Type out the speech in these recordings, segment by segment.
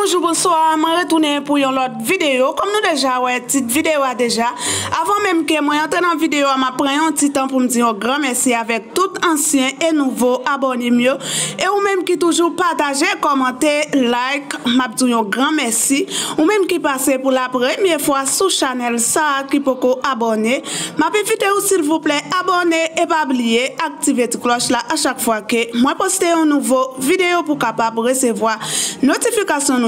Bonjour, bonsoir, je retourné pour une autre vidéo. Comme nous déjà, ouais, petite vidéo déjà. Avant même que moi entre en vidéo, je prends un petit temps pour me dire un grand merci avec tout ancien et nouveau abonné mieux. Et ou même qui toujours partager, commenter, like, je vous un grand merci. Ou même qui passez pour la première fois sur channel ça qui peut vous abonner. Je vous s'il vous plaît, abonner et pas oublier, activer la cloche là à chaque fois que moi poste une nouvelle vidéo pour capable recevoir notification.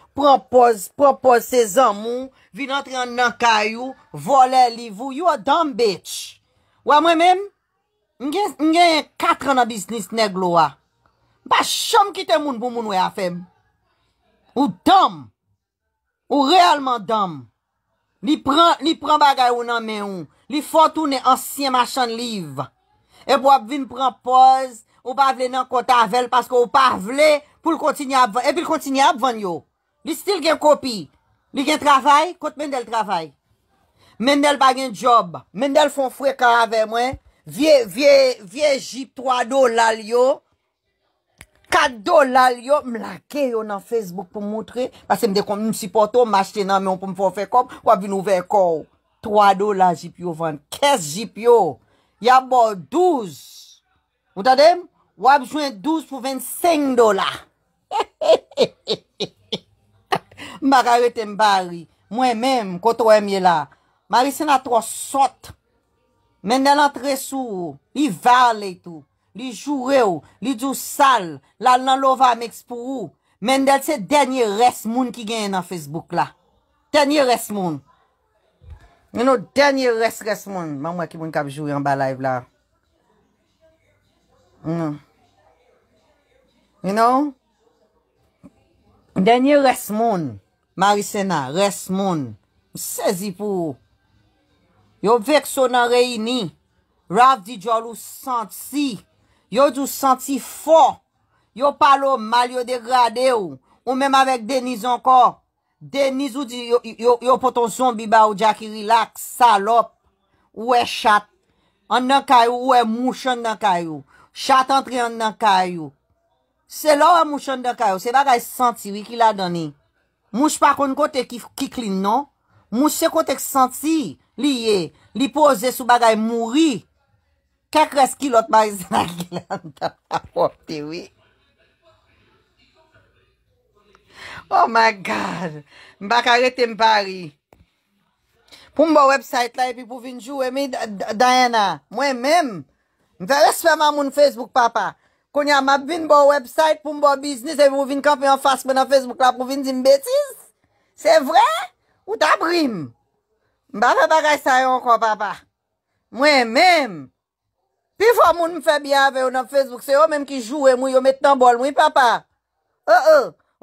Propoz, propoz se zanmou, vin antren nan kayou, vole livou. You a dumb bitch. Ou a mwen men, ngen yon katran nan bisnis neg lo a. Ba chom kite moun bou moun we a fem. Ou dumb. Ou realman dumb. Li pran bagay ou nan men ou. Li fotou ne ansyen machan liv. E bo ap vin propoz, ou pa vle nan kota vel, pasko ou pa vle pou l kontinye ap vanyo. Li stil gen kopi? Li gen travay? Kote Mendele travay? Mendele bagen job? Mendele fon fwe ka ave mwen? Vie, vie, vie, jip 3 do lal yo? 4 do lal yo? Mla, ke yo nan Facebook pou mwotre? Pase mde kon, msipoto, mwache tenan, mwen pou mwon fwe kop, wap vin ouve e kou. 3 do la jip yo vwant. 15 jip yo. Ya bo 12. Wot adem? Wap jwen 12 pou 25 do la. He, he, he, he, he, he. Mba gare tem bari. Mwen menm, koto emye la. Mari sen a tro sot. Mende lan tre sou. Li var le itou. Li jure ou. Li djou sal. La nan lova meks pou ou. Mende se denye res moun ki gen nan Facebook la. Dernye res moun. You know, denye res res moun. Mwa mwen ki mwen kap jure an ba live la. Mm. You know? You know? Dernye res moun. Marisena, Resmon, Sezipou. Yo vek sonan reyini. Rav di djol ou santi. Yo djou santi fo. Yo palo mal yo degrade ou. Ou menm avek Deniz anko. Deniz ou di yo poton zombi ba ou Jackie Relax salop. Ou e chat. An nan kayou ou e mouchan nan kayou. Chat antri an nan kayou. Se la ou e mouchan nan kayou. Se bagay santi wiki la dani. Mouche pa kon kote ki klin nan, mouche se kote ki santi li ye, li pose sou bagay mouri, kak reski lot bari zanakil an dan apopte we. Oh my God, mbakarete mbari. Pou mba website la epi pou vinjou e mi Diana, mwen men, mwen lese fèman moun Facebook papa. Kon ya mab bin bo website pou mbo biznis e mou vin kampi an fask mwen an Facebook la pou vin zin betis? Se vre? Ou ta brim? Mba fe bagay sayon kwa papa. Mwen menm. Pi fwa moun mfe bia veyo nan Facebook se yo menm ki jowe mwen yo metten an bol mwen papa. E e,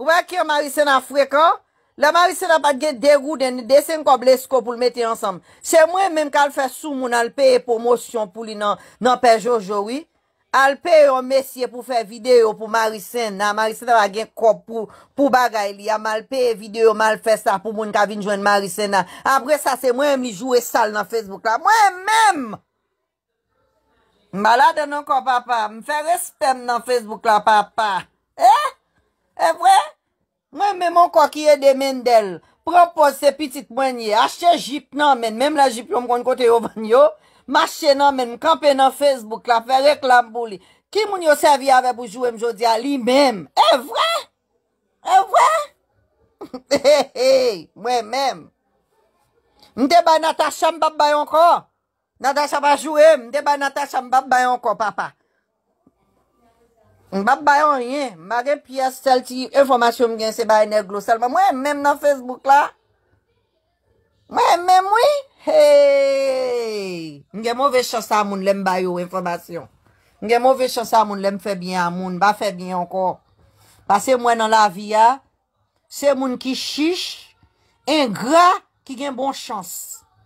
wakir Marisena frekan, la Marisena pat ge derou den desen kwa blesko pou l mette ansam. Se mwen menm kal fe sou moun alpeye pwomosyon pou li nan pejo jowi. Alpe yo mesye pou fe video pou Marisena. Marisena va gen kop pou bagay li. Am alpe video mal fe sa pou moun ka vin jwen Marisena. Apre sa se mwen mi jwe sal nan Facebook la. Mwen men! Malade nan ko papa. Mwen fe respem nan Facebook la papa. Eh? Eh vwe? Mwen e men mwen kwa kiye demen del. Propose se pitit mwenye. Ache jip nan men. Men la jip yon mwen kote yo ven yo. Yo? Mache nan men, mkampen nan Facebook la, fe reklam bou li. Ki moun yo servi ave pou jwem jodi a li mem? E vwa? E vwa? E he he, mwen mem. Mde bay Natacha mbap bayon ko? Natacha va jwem, mde bay Natacha mbap bayon ko papa? Mbap bayon yin, magen piye sel ti, evo machem gen se bay ne glo sel. Mwen mem nan Facebook la? Mwen mwen mwen, hey, nge mouve chansa moun lèm bayo informasyon. Nge mouve chansa moun lèm febyen moun, ba febyen ankon. Pase mwen nan la vi ya, se moun ki chish, en gra ki gen bon chans.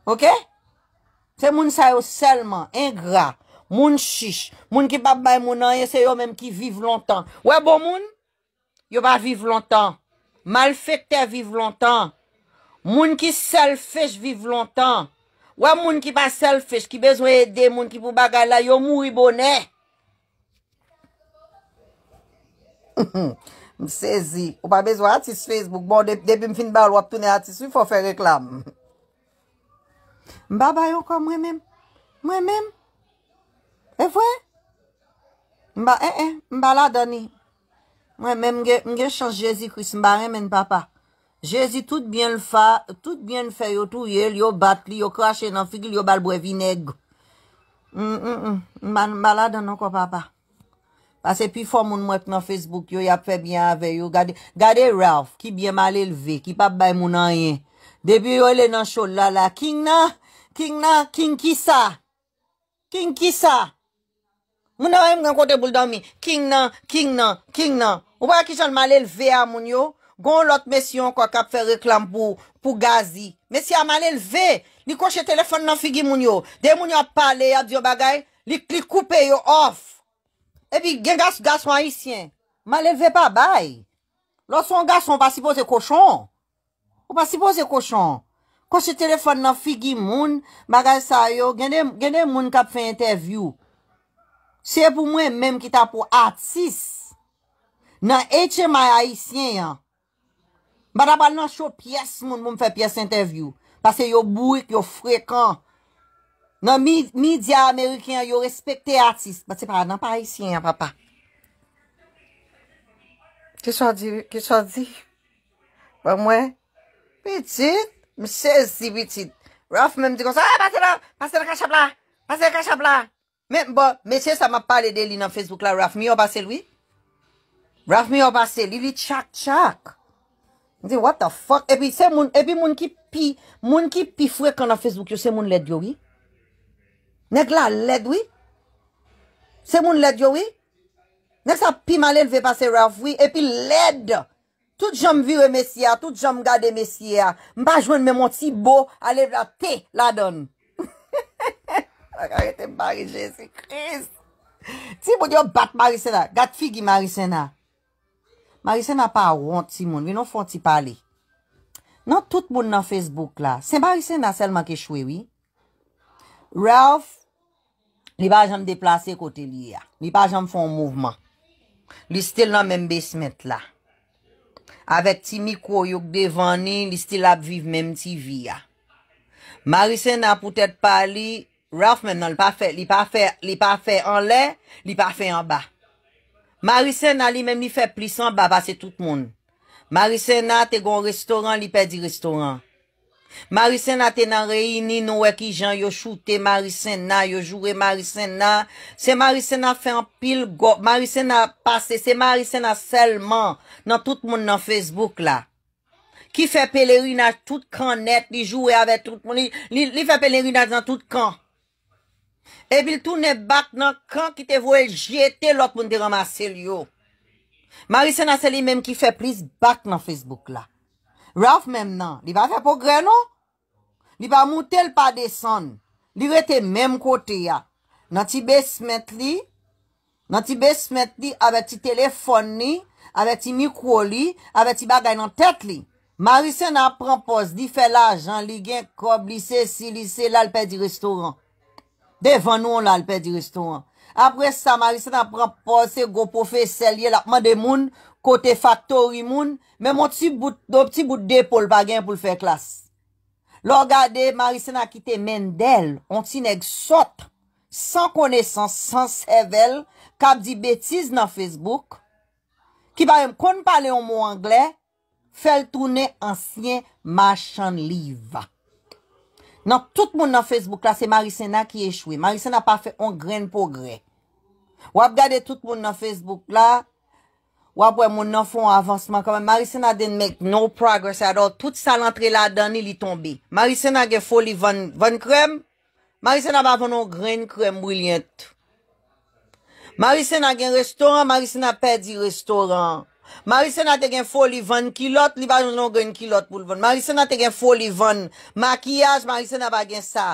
Ok? Se moun sayo selman, en gra, moun chish, moun ki pap bay moun anye, se yo mèm ki vive lontan. Wè bon moun, yo ba vive lontan. Mal fèk te vive lontan. Moun ki sel fèj vive lontan. Ou a moun ki pa sel fèj ki bezwen yede moun ki pou bagay la yo mou i bonè. M sezi. Ou pa bezwen atis Facebook. Bon, debi m fin bal wap tounen atis, ou fò fè reklam. M ba bayon kon mwen mèm. Mwen mèm. E fwe? M ba e e. M ba la dani. Mwen mèm mge chans Jezi kous mba remen papa. Jezi tout byen l fa, tout byen l fe yo tou ye, yo bat li, yo kwa che nan figil, yo balbwe vineg. Maladan nan ko papa. Pase pi fò moun mwen kwen Facebook yo, ya pe byen ave yo. Gade Ralph, ki byen mal el ve, ki pa bay moun an ye. Debyo yo ele nan show lala. King na, king na, king ki sa. King ki sa. Moun an wè mwen kote boul dan mi. King na, king na, king na. Ou wè ki chan mal el ve a moun yo. Gon lot mesyon kwa kap fè reklam pou gazi. Mesyon a mal elve. Ni kouche telefon nan figi moun yo. De moun yo ap pale ya diyo bagay. Li koupe yo off. Epi gen gas gason ayisyen. Mal elve pa bay. Lò son gason pa sipo se kouchon. Ou pa sipo se kouchon. Kouche telefon nan figi moun. Bagay sa yo. Gen de moun kap fè interview. Se pou mwen menm ki tapou atsis. Nan etche may ayisyen yon. Badabal nan show piyes moun moun fè piyes interview. Pase yo bouik, yo frekant. Nan midya Amerikyan, yo respekte atist. Pase pa nan parisyen, ya papa. Kè chan di? Pwa mwen? Witid? Mè chen si witid. Raf mè m di kon sa, a, pase la, pase la kachabla. Pase la kachabla. Mè m bo, mè chen sa m a pale de li nan Facebook la, Raf mi yo base li? Raf mi yo base li, li chak chak. Mwen se, what the fuck, epi moun ki pi, moun ki pi fwe kwa na Facebook yo, se moun led yo wi? Nèk la led wi? Se moun led yo wi? Nèk sa pi malen ve pase raf wi? Epi led! Tout jom viwe mesi ya, tout jom gade mesi ya. Mba jwen mè mwant si bo, ale vla te la don. Arrete bari jesi kriz. Ti mwen yo bat bari sena, gat figi bari sena. Marysen a pa ront si moun, vi nou fon ti pali. Non tout moun nan Facebook la, se Marysen a selman ke chwewi. Ralph, li pa jom deplase kote li ya. Li pa jom fon mouvman. Li stil nan men besmet la. Avet ti mikwo yonk devan ni, li stil ap viv men ti vi ya. Marysen a poutet pali, Ralph men nan li pa fe, li pa fe, li pa fe an le, li pa fe an ba. Marisena li menm li fe plisan babase tout moun. Marisena te gon restoran li pedi restoran. Marisena te nan reyni nou e ki jan yo choute Marisena yo joure Marisena. Se Marisena fe an pil go, Marisena pase, se Marisena selman nan tout moun nan Facebook la. Ki fe peleri nan tout kan net li joure avet tout moun. Li fe peleri nan tout kan. E bil tou ne bak nan kan ki te vo el jete lot moun de ramase li yo. Marisa nan se li menm ki fe plis bak nan Facebook la. Ralph menm nan, li ba fe pou gre non? Li ba moutel pa desen, li re te menm kote ya. Nan ti besmet li, nan ti besmet li, ave ti telefon li, ave ti mikwo li, ave ti bagay nan tet li. Marisa nan pran pos, di fe la jan li gen kob li se si li se la l pe di restoran. Devan nou lal pe di restoran. Apre sa, Marisa nan pran pose se go pou fe selye lakman de moun, kote faktori moun, men moun ti bout de pou l bagen pou l fe klas. Lò gade, Marisa nan kite men del, onti neg sot, san kone san, san sevel, kab di betiz nan Facebook, ki bayem kon pale yon mou angle, fe l toune ansyen machan li va. Non, tout moun nan Facebook la, se Marisena ki echwe. Marisena pa fe on gren pou gren. Wap gade tout moun nan Facebook la, wap wè moun nan foun avansman koman. Marisena den make no progress at all. Tout sa lantre la dani li tonbi. Marisena gen foli von krem, Marisena ba vonon gren krem mwilyent. Marisena gen restoran, Marisena pedi restoran. Marise nan te gen fò li ven kilot li va jounon gen kilot pou li ven Marise nan te gen fò li ven makiyaj Marise nan bagen sa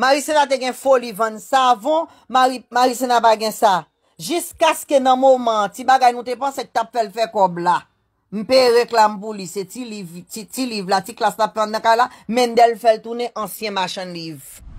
Marise nan te gen fò li ven savon Marise nan bagen sa Jisk aske nan mouman ti bagay nou te pon se tap fel fe kob la Mpe reklam pou li se ti liv la ti klas tap pen nan ka la Mendele fel toune ansyen machan liv